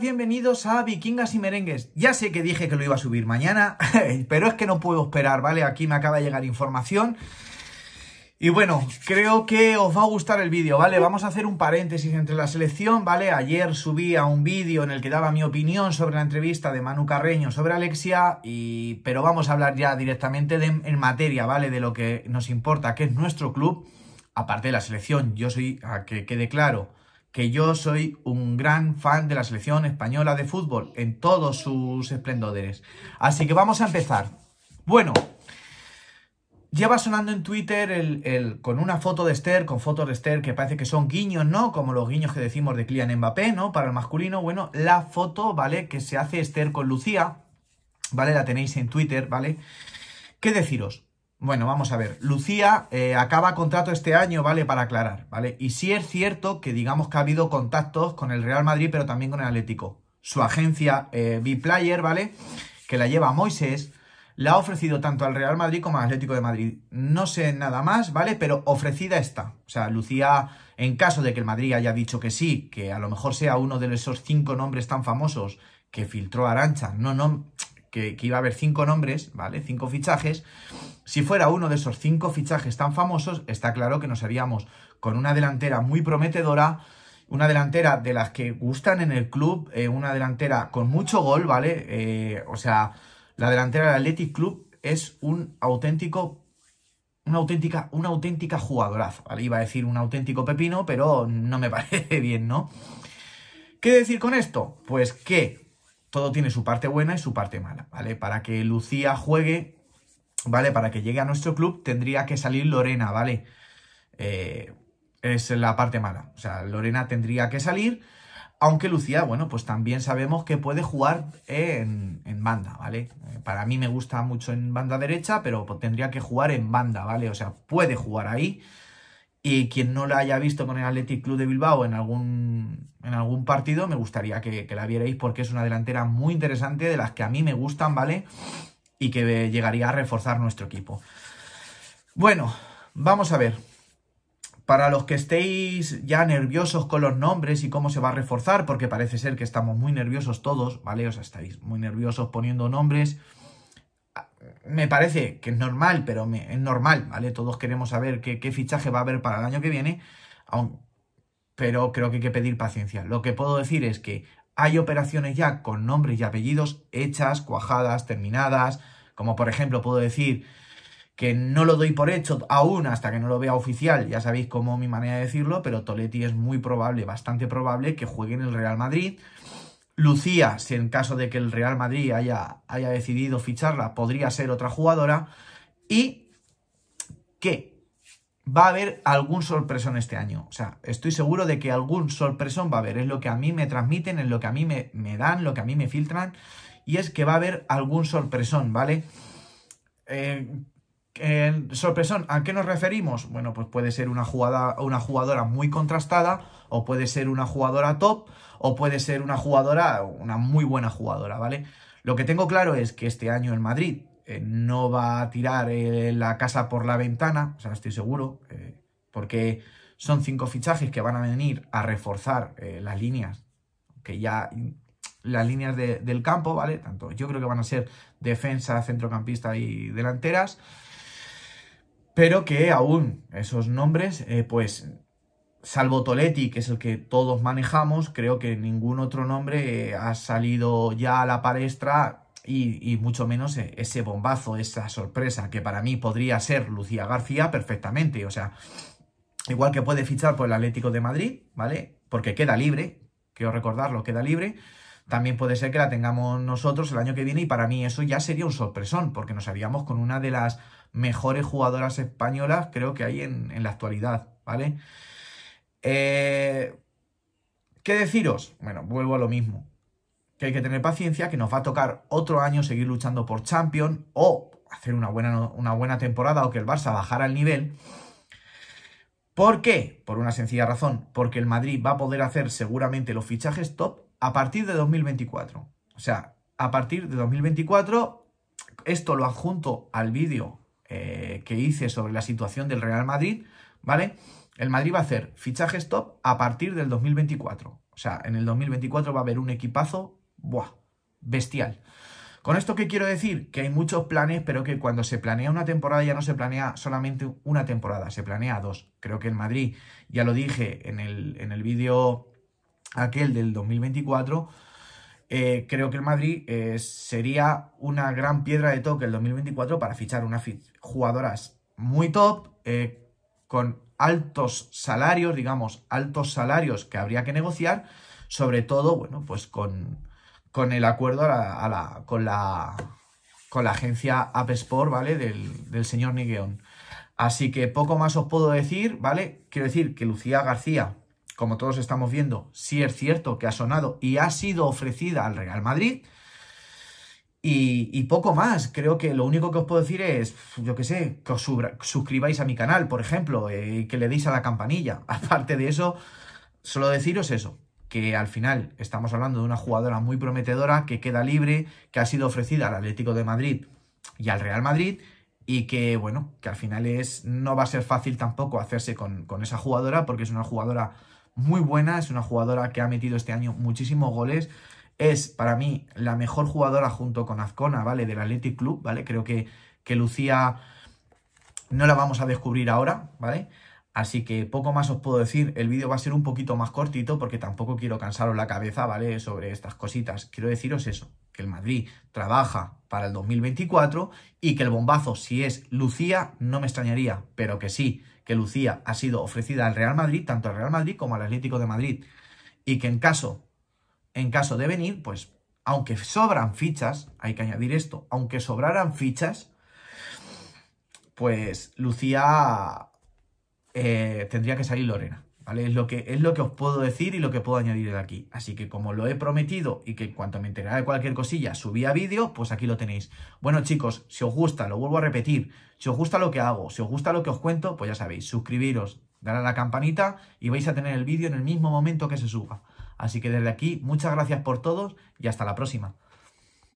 bienvenidos a Vikingas y Merengues. Ya sé que dije que lo iba a subir mañana, pero es que no puedo esperar, ¿vale? Aquí me acaba de llegar información. Y bueno, creo que os va a gustar el vídeo, ¿vale? Vamos a hacer un paréntesis entre la selección, ¿vale? Ayer subí a un vídeo en el que daba mi opinión sobre la entrevista de Manu Carreño sobre Alexia, y... pero vamos a hablar ya directamente en materia, ¿vale? De lo que nos importa, que es nuestro club, aparte de la selección. Yo soy, a que quede claro, que yo soy un gran fan de la selección española de fútbol en todos sus esplendores. Así que vamos a empezar. Bueno, lleva sonando en Twitter el, con una foto de Esther, con fotos de Esther que parece que son guiños, ¿no? Como los guiños que decimos de Kylian Mbappé, ¿no? Para el masculino, bueno, la foto, ¿vale? Que se hace Esther con Lucía, ¿vale? La tenéis en Twitter, ¿vale? ¿Qué deciros? Bueno, vamos a ver. Lucía eh, acaba contrato este año, ¿vale? Para aclarar, ¿vale? Y sí es cierto que digamos que ha habido contactos con el Real Madrid, pero también con el Atlético. Su agencia eh, B-Player, ¿vale? Que la lleva Moisés, la ha ofrecido tanto al Real Madrid como al Atlético de Madrid. No sé nada más, ¿vale? Pero ofrecida está. O sea, Lucía, en caso de que el Madrid haya dicho que sí, que a lo mejor sea uno de esos cinco nombres tan famosos que filtró Arancha, no, no, que, iba a haber cinco nombres, ¿vale? Cinco fichajes. Si fuera uno de esos cinco fichajes tan famosos, está claro que nos haríamos con una delantera muy prometedora, una delantera de las que gustan en el club, eh, una delantera con mucho gol, ¿vale? Eh, o sea, la delantera del Athletic Club es un auténtico una auténtica, una auténtica jugadorazo, ¿vale? Iba a decir un auténtico pepino, pero no me parece bien, ¿no? ¿Qué decir con esto? Pues que todo tiene su parte buena y su parte mala, ¿vale? Para que Lucía juegue, ¿vale? Para que llegue a nuestro club tendría que salir Lorena, ¿vale? Eh, es la parte mala. O sea, Lorena tendría que salir, aunque Lucía, bueno, pues también sabemos que puede jugar en, en banda, ¿vale? Eh, para mí me gusta mucho en banda derecha, pero tendría que jugar en banda, ¿vale? O sea, puede jugar ahí. Y quien no la haya visto con el Athletic Club de Bilbao en algún, en algún partido, me gustaría que, que la vierais porque es una delantera muy interesante, de las que a mí me gustan, ¿vale? Y que llegaría a reforzar nuestro equipo. Bueno, vamos a ver. Para los que estéis ya nerviosos con los nombres y cómo se va a reforzar, porque parece ser que estamos muy nerviosos todos, ¿vale? O estáis muy nerviosos poniendo nombres me parece que es normal, pero es normal, ¿vale? Todos queremos saber qué, fichaje va a haber para el año que viene, aun, pero creo que hay que pedir paciencia. Lo que puedo decir es que hay operaciones ya con nombres y apellidos hechas, cuajadas, terminadas, como por ejemplo puedo decir que no lo doy por hecho aún hasta que no lo vea oficial, ya sabéis cómo mi manera de decirlo, pero Toletti es muy probable, bastante probable que juegue en el Real Madrid Lucía, si en caso de que el Real Madrid haya, haya decidido ficharla, podría ser otra jugadora. Y que va a haber algún sorpresón este año. O sea, estoy seguro de que algún sorpresón va a haber. Es lo que a mí me transmiten, es lo que a mí me, me dan, lo que a mí me filtran. Y es que va a haber algún sorpresón, ¿vale? Eh, en sorpresón, ¿a qué nos referimos? Bueno, pues puede ser una, jugada, una jugadora muy contrastada, o puede ser una jugadora top, o puede ser una jugadora, una muy buena jugadora, ¿vale? Lo que tengo claro es que este año el Madrid eh, no va a tirar eh, la casa por la ventana, o sea, estoy seguro, eh, porque son cinco fichajes que van a venir a reforzar las líneas, que ya las líneas del campo, ¿vale? Tanto yo creo que van a ser defensa, centrocampista y delanteras pero que aún esos nombres, eh, pues, salvo Toletti, que es el que todos manejamos, creo que ningún otro nombre eh, ha salido ya a la palestra y, y, mucho menos eh, ese bombazo, esa sorpresa, que para mí podría ser Lucía García perfectamente, o sea, igual que puede fichar por el Atlético de Madrid, ¿vale? Porque queda libre, quiero recordarlo, queda libre, también puede ser que la tengamos nosotros el año que viene y para mí eso ya sería un sorpresón, porque nos haríamos con una de las mejores jugadoras españolas, creo que hay en, la actualidad, ¿vale? Eh, ¿Qué deciros? Bueno, vuelvo a lo mismo. Que hay que tener paciencia, que nos va a tocar otro año seguir luchando por Champions o hacer una buena, una buena temporada o que el Barça bajara el nivel. ¿Por qué? Por una sencilla razón, porque el Madrid va a poder hacer seguramente los fichajes top a partir de 2024. O sea, a partir de 2024, esto lo adjunto al vídeo eh, que hice sobre la situación del Real Madrid, ¿vale? El Madrid va a hacer fichajes top a partir del 2024. O sea, en el 2024 va a haber un equipazo, Bestial. ¿Con esto qué quiero decir? Que hay muchos planes, pero que cuando se planea una temporada ya no se planea solamente una temporada, se planea dos. Creo que el Madrid, ya lo dije en el, en el vídeo aquel del 2024, eh, creo que el Madrid eh, sería una gran piedra de toque el 2024 para fichar unas jugadoras muy top, eh, con altos salarios, digamos, altos salarios que habría que negociar, sobre todo, bueno, pues con, el acuerdo a la, con, la, con la agencia Apesport, ¿vale? Del, del señor Nigueón. Así que poco más os puedo decir, ¿vale? Quiero decir que Lucía García como todos estamos viendo, sí es cierto que ha sonado y ha sido ofrecida al Real Madrid. Y, poco más, creo que lo único que os puedo decir es, yo qué sé, que os suscribáis a mi canal, por ejemplo, eh, que le deis a la campanilla. Aparte de eso, solo deciros eso, que al final estamos hablando de una jugadora muy prometedora que queda libre, que ha sido ofrecida al Atlético de Madrid y al Real Madrid, y que, bueno, que al final es, no va a ser fácil tampoco hacerse con, con esa jugadora, porque es una jugadora muy buena, es una jugadora que ha metido este año muchísimos goles. Es para mí la mejor jugadora junto con Azcona, ¿vale? Del Athletic Club, ¿vale? Creo que, que Lucía no la vamos a descubrir ahora, ¿vale? Así que poco más os puedo decir, el vídeo va a ser un poquito más cortito porque tampoco quiero cansaros la cabeza, ¿vale? Sobre estas cositas, quiero deciros eso, que el Madrid trabaja para el 2024 y que el bombazo, si es Lucía, no me extrañaría, pero que sí, que Lucía ha sido ofrecida al Real Madrid, tanto al Real Madrid como al Atlético de Madrid, y que en caso, en caso de venir, pues aunque sobran fichas, hay que añadir esto, aunque sobraran fichas, pues Lucía eh, tendría que salir Lorena. Es lo, que, es lo que os puedo decir y lo que puedo añadir de aquí. Así que como lo he prometido y que en cuanto me enterara de cualquier cosilla subía vídeo, pues aquí lo tenéis. Bueno chicos, si os gusta, lo vuelvo a repetir, si os gusta lo que hago, si os gusta lo que os cuento, pues ya sabéis, suscribiros, dar a la campanita y vais a tener el vídeo en el mismo momento que se suba. Así que desde aquí, muchas gracias por todos y hasta la próxima.